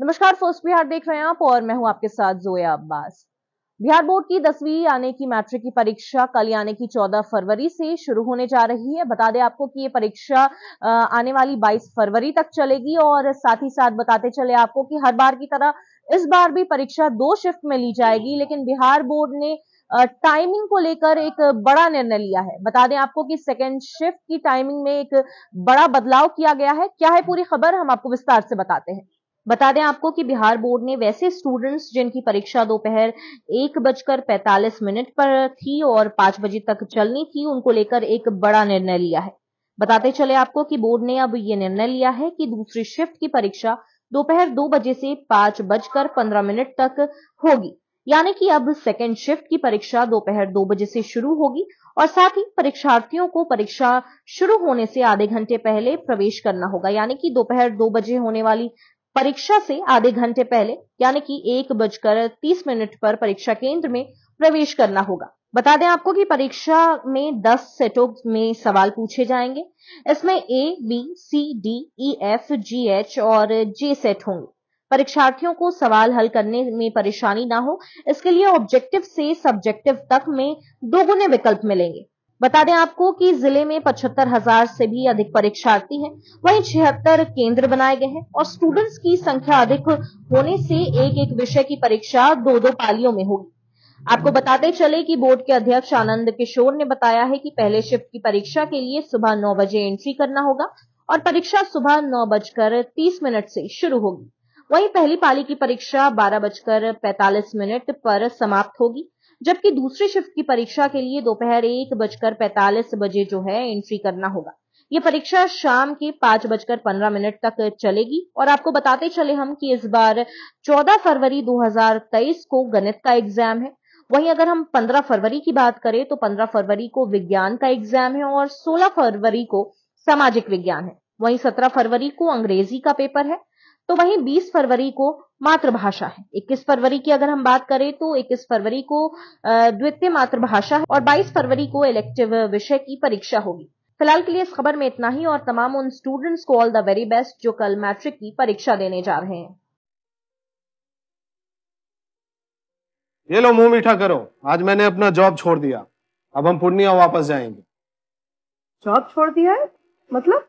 नमस्कार फर्स्ट बिहार देख रहे हैं आप और मैं हूं आपके साथ जोया अब्बास बिहार बोर्ड की दसवीं यानी की मैट्रिक की परीक्षा कल यानी की 14 फरवरी से शुरू होने जा रही है बता दें आपको कि ये परीक्षा आने वाली 22 फरवरी तक चलेगी और साथ ही साथ बताते चले आपको कि हर बार की तरह इस बार भी परीक्षा दो शिफ्ट में ली जाएगी लेकिन बिहार बोर्ड ने टाइमिंग को लेकर एक बड़ा निर्णय लिया है बता दें आपको कि सेकेंड शिफ्ट की टाइमिंग में एक बड़ा बदलाव किया गया है क्या है पूरी खबर हम आपको विस्तार से बताते हैं बता दें आपको कि बिहार बोर्ड ने वैसे स्टूडेंट्स जिनकी परीक्षा दोपहर एक बजकर पैंतालीस मिनट पर थी और पांच बजे तक चलनी थी उनको लेकर एक बड़ा निर्णय लिया है बताते चले आपको कि बोर्ड ने अब ये निर्णय लिया है कि दूसरी शिफ्ट की परीक्षा दोपहर दो बजे से पांच बजकर पंद्रह मिनट तक होगी यानी कि अब सेकेंड शिफ्ट की परीक्षा दोपहर दो बजे से शुरू होगी और साथ ही परीक्षार्थियों को परीक्षा शुरू होने से आधे घंटे पहले प्रवेश करना होगा यानी कि दोपहर दो बजे होने वाली परीक्षा से आधे घंटे पहले यानी कि एक बजकर तीस मिनट पर परीक्षा केंद्र में प्रवेश करना होगा बता दें आपको कि परीक्षा में 10 सेटों में सवाल पूछे जाएंगे इसमें A B C D E F G H और जे सेट होंगे परीक्षार्थियों को सवाल हल करने में परेशानी ना हो इसके लिए ऑब्जेक्टिव से सब्जेक्टिव तक में दोगुने विकल्प मिलेंगे बता दें आपको कि जिले में पचहत्तर हजार से भी अधिक परीक्षार्थी हैं वहीं छिहत्तर केंद्र बनाए गए हैं और स्टूडेंट्स की संख्या अधिक होने से एक एक विषय की परीक्षा दो दो पालियों में होगी आपको बताते चले कि बोर्ड के अध्यक्ष आनंद किशोर ने बताया है कि पहले शिफ्ट की परीक्षा के लिए सुबह नौ बजे एंट्री करना होगा और परीक्षा सुबह नौ बजकर तीस मिनट से शुरू होगी वहीं पहली पाली की परीक्षा बारह बजकर पैतालीस मिनट पर समाप्त होगी जबकि दूसरी शिफ्ट की परीक्षा के लिए दोपहर एक बजकर पैतालीस बजे जो है एंट्री करना होगा ये परीक्षा शाम के पांच बजकर पंद्रह मिनट तक चलेगी और आपको बताते चले हम कि इस बार 14 फरवरी 2023 को गणित का एग्जाम है वहीं अगर हम 15 फरवरी की बात करें तो 15 फरवरी को विज्ञान का एग्जाम है और 16 फरवरी को सामाजिक विज्ञान है वहीं 17 फरवरी को अंग्रेजी का पेपर है तो वहीं 20 फरवरी को मातृभाषा है 21 फरवरी की अगर हम बात करें तो 21 फरवरी को द्वितीय मातृभाषा है और 22 फरवरी को इलेक्टिव विषय की परीक्षा होगी फिलहाल के लिए इस खबर में इतना ही और तमाम उन स्टूडेंट्स को ऑल द वेरी बेस्ट जो कल मैट्रिक की परीक्षा देने जा रहे हैं ये लो मुंह मीठा करो आज मैंने अपना जॉब छोड़ दिया अब हम पूर्णिया वापस जाएंगे जॉब छोड़ दिया है मतलब